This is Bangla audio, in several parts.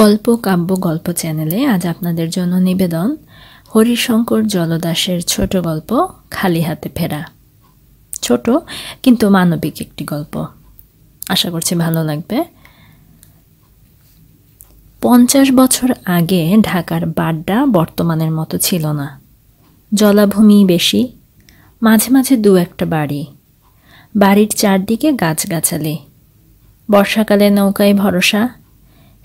কল্প কাব্য গল্প চ্যানেলে আজ আপনাদের জন্য নিবেদন হরিশঙ্কর জলদাসের ছোট গল্প খালি হাতে ফেরা ছোট কিন্তু মানবিক একটি গল্প আশা করছি ভালো লাগবে পঞ্চাশ বছর আগে ঢাকার বাড্ডা বর্তমানের মতো ছিল না জলাভূমি বেশি মাঝে মাঝে দু একটা বাড়ি বাড়ির চারদিকে গাছগাছালি বর্ষাকালে নৌকায় ভরসা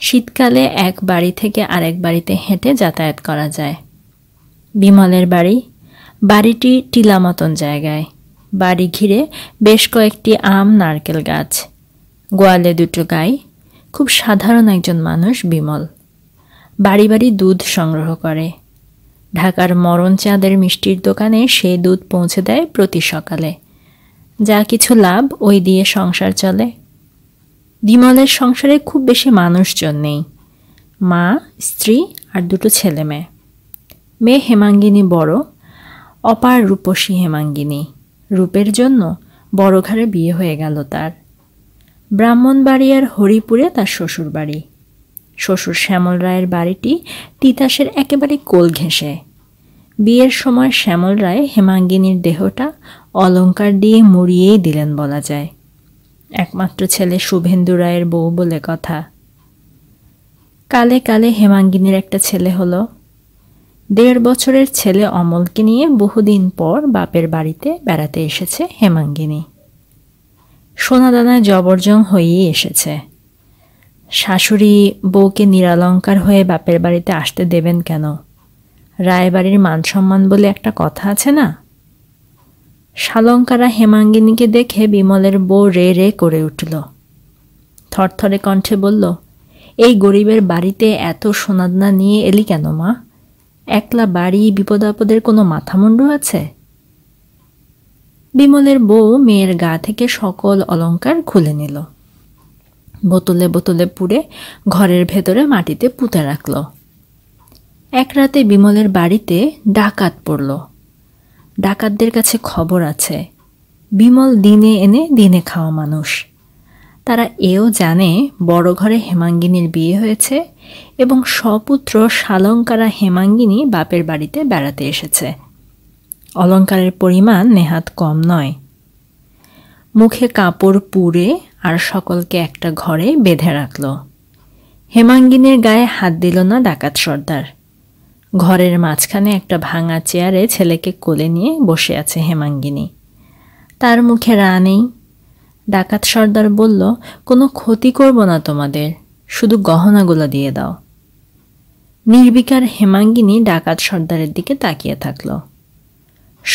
শীতকালে এক বাড়ি থেকে আরেক বাড়িতে হেঁটে যাতায়াত করা যায় বিমলের বাড়ি বাড়িটি টিলা মতন জায়গায় বাড়ি ঘিরে বেশ কয়েকটি আম নারকেল গাছ গোয়ালে দুটো গাই খুব সাধারণ একজন মানুষ বিমল বাড়ি বাড়ি দুধ সংগ্রহ করে ঢাকার মরণ চাঁদের মিষ্টির দোকানে সে দুধ পৌঁছে দেয় প্রতি সকালে যা কিছু লাভ ওই দিয়ে সংসার চলে বিমলের সংসারে খুব বেশি মানুষজন নেই মা স্ত্রী আর দুটো ছেলে মেয়ে মেয়ে হেমাঙ্গিনী বড় অপার রূপসী হেমাঙ্গিনী রূপের জন্য বড় ঘরে বিয়ে হয়ে গেল তার ব্রাহ্মণবাড়িয়ার হরিপুরে তার শ্বশুর বাড়ি শ্বশুর শ্যামল রায়ের বাড়িটি তিতাসের একেবারে কোল ঘেঁষে বিয়ের সময় শ্যামল রায় হেমাঙ্গিনীর দেহটা অলঙ্কার দিয়ে মুড়িয়েই দিলেন বলা যায় একমাত্র ছেলে শুভেন্দু রায়ের বউ বলে কথা কালে কালে হেমাঙ্গিনীর একটা ছেলে হলো দেড় বছরের ছেলে অমলকে নিয়ে বহুদিন পর বাপের বাড়িতে বেড়াতে এসেছে হেমাঙ্গিনী সোনাদানায় জবরজং হয়েই এসেছে শাশুড়ি বউকে নিরালঙ্কার হয়ে বাপের বাড়িতে আসতে দেবেন কেন রায়বাড়ির মান সম্মান বলে একটা কথা আছে না শালঙ্কারা হেমাঙ্গিনীকে দেখে বিমলের বউ রে রে করে উঠল থরথরে কণ্ঠে বলল এই গরিবের বাড়িতে এত সোনাদনা নিয়ে এলি কেন মা একলা বাড়ি বিপদ আপদের কোনো মাথামুণ্ড আছে বিমলের বউ মেয়ের গা থেকে সকল অলঙ্কার খুলে নিল বোতলে বোতলে পুড়ে ঘরের ভেতরে মাটিতে পুঁতে রাখল এক রাতে বিমলের বাড়িতে ডাকাত পড়ল ডাকাতদের কাছে খবর আছে বিমল দিনে এনে দিনে খাওয়া মানুষ তারা এও জানে বড় ঘরে হেমাঙ্গিনীর বিয়ে হয়েছে এবং সপুত্র সালঙ্কারা হেমাঙ্গিনী বাপের বাড়িতে বেড়াতে এসেছে অলঙ্কারের পরিমাণ নেহাত কম নয় মুখে কাপড় পুড়ে আর সকলকে একটা ঘরে বেঁধে রাখল হেমাঙ্গিনীর গায়ে হাত দিল না ডাকাত সর্দার ঘরের মাঝখানে একটা ভাঙা চেয়ারে ছেলেকে কোলে নিয়ে বসে আছে হেমাঙ্গিনী তার মুখে রা নেই ডাকাত সর্দার বলল কোনো ক্ষতি করব না তোমাদের শুধু গহনাগুলো দিয়ে দাও নির্বিকার হেমাঙ্গিনী ডাকাত সর্দারের দিকে তাকিয়ে থাকল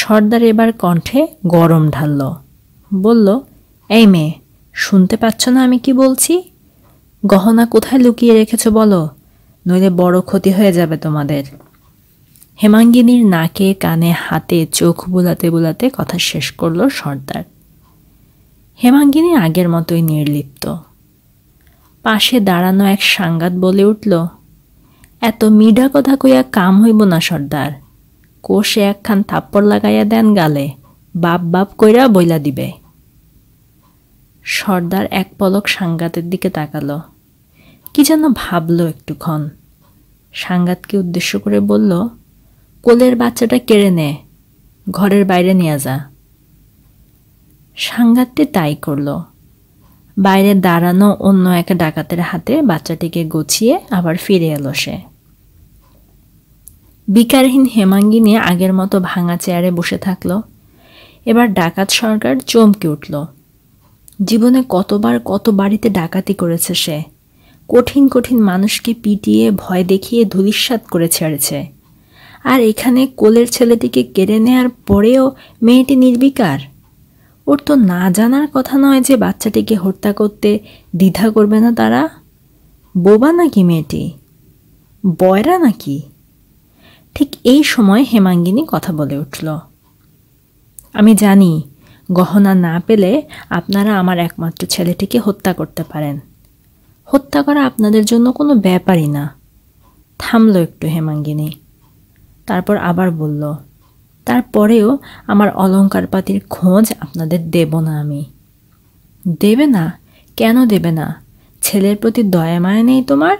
সর্দার এবার কণ্ঠে গরম ঢালল বলল এই মেয়ে শুনতে পাচ্ছ না আমি কি বলছি গহনা কোথায় লুকিয়ে রেখেছ বলো নইলে বড় ক্ষতি হয়ে যাবে তোমাদের হেমাঙ্গিনীর নাকে কানে হাতে চোখ বোলাতে বোলাতে কথা শেষ করল সর্দার হেমাঙ্গিনী আগের মতোই নির্লিপ্ত পাশে দাঁড়ানো এক সাংঘাত বলে উঠল এত মিডা কথা কইয়া কাম হইব না সর্দার কোষে একখান থাপ্পড় লাগাইয়া দেন গালে বাপ বাপ কইরা বইলা দিবে সর্দার এক পলক সাংঘাতের দিকে তাকালো কি যেন ভাবল একটুক্ষণ সাংঘাতকে উদ্দেশ্য করে বলল কোলের বাচ্চাটা কেড়ে নে ঘরের বাইরে নিয়ে যা সাংঘাতটি তাই করল বাইরে দাঁড়ানো অন্য এক ডাকাতের হাতে বাচ্চাটিকে গুছিয়ে আবার ফিরে এলো সে বিকারহীন হেমাঙ্গিনী আগের মতো ভাঙা চেয়ারে বসে থাকল এবার ডাকাত সরকার চমকে উঠল জীবনে কতবার কত বাড়িতে ডাকাতি করেছে সে কঠিন কঠিন মানুষকে পিটিয়ে ভয় দেখিয়ে ধুলিস্বাদ করে ছেড়েছে আর এখানে কোলের ছেলেটিকে কেড়ে নেয়ার পরেও মেয়েটি নির্বিকার ওর তো না জানার কথা নয় যে বাচ্চাটিকে হত্যা করতে দ্বিধা করবে না তারা বোবা নাকি মেয়েটি বয়রা নাকি ঠিক এই সময় হেমাঙ্গিনী কথা বলে উঠল আমি জানি গহনা না পেলে আপনারা আমার একমাত্র ছেলেটিকে হত্যা করতে পারেন হত্যা করা আপনাদের জন্য কোনো ব্যাপারই না থামলো একটু হেমাঙ্গিনী তারপর আবার বলল তারপরেও আমার অলঙ্কার পাতির খোঁজ আপনাদের দেব না আমি দেবে না কেন দেবে না ছেলের প্রতি দয়া মায়া নেই তোমার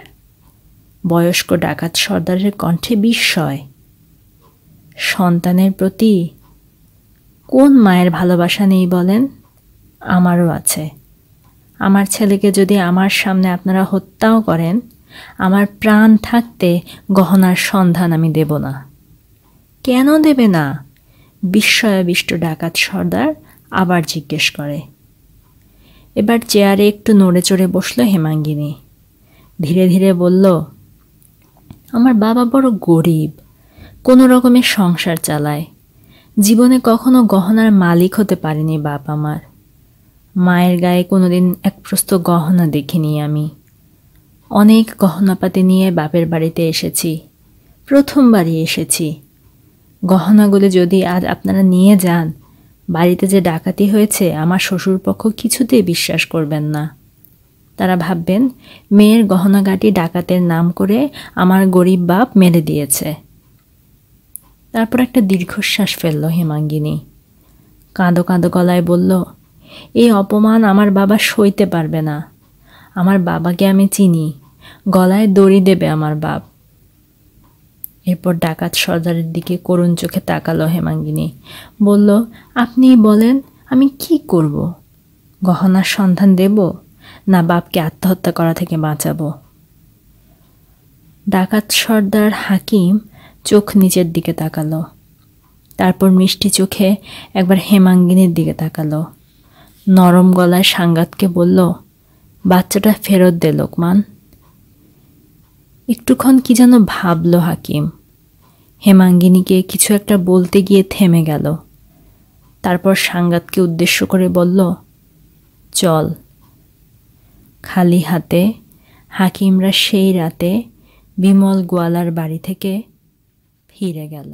বয়স্ক ডাকাত সর্দারের কণ্ঠে বিস্ময় সন্তানের প্রতি কোন মায়ের ভালোবাসা নেই বলেন আমারও আছে আমার ছেলেকে যদি আমার সামনে আপনারা হত্যাও করেন আমার প্রাণ থাকতে গহনার সন্ধান আমি দেব না কেন দেবে না বিস্ময়াবিষ্ট ডাকাত সর্দার আবার জিজ্ঞেস করে এবার চেয়ারে একটু নড়ে চড়ে বসল হেমাঙ্গিনী ধীরে ধীরে বলল আমার বাবা বড় গরিব কোনো রকমের সংসার চালায় জীবনে কখনো গহনার মালিক হতে পারেনি বাপ আমার মায়ের গায়ে কোনোদিন এক প্রস্ত গহনা দেখিনি আমি অনেক গহনাপাতি নিয়ে বাপের বাড়িতে এসেছি প্রথমবারই এসেছি গহনাগুলো যদি আজ আপনারা নিয়ে যান বাড়িতে যে ডাকাতি হয়েছে আমার শ্বশুরপক্ষ কিছুতেই বিশ্বাস করবেন না তারা ভাববেন মেয়ের গহনাগাটি ডাকাতের নাম করে আমার গরিব বাপ মেরে দিয়েছে তারপর একটা দীর্ঘশ্বাস ফেলল হেমাঙ্গিনী কাঁদো কাঁদো গলায় বলল এই অপমান আমার বাবা সইতে পারবে না আমার বাবাকে আমি চিনি গলায় দড়ি দেবে আমার বাপ এরপর ডাকাত সর্দারের দিকে করুণ চোখে তাকালো হেমাঙ্গিনী বলল আপনি বলেন আমি কি করব। গহনার সন্ধান দেব না বাপকে আত্মহত্যা করা থেকে বাঁচাবো ডাকাত সর্দার হাকিম চোখ নিচের দিকে তাকালো তারপর মিষ্টি চোখে একবার হেমাঙ্গিনীর দিকে তাকালো নরম গলায় সাংঘাতকে বলল বাচ্চাটা ফেরত দে লোকমান একটুক্ষণ কি যেন ভাবল হাকিম হেমাঙ্গিনীকে কিছু একটা বলতে গিয়ে থেমে গেল তারপর সাংঘাতকে উদ্দেশ্য করে বলল চল খালি হাতে হাকিমরা সেই রাতে বিমল গোয়ালার বাড়ি থেকে ফিরে গেল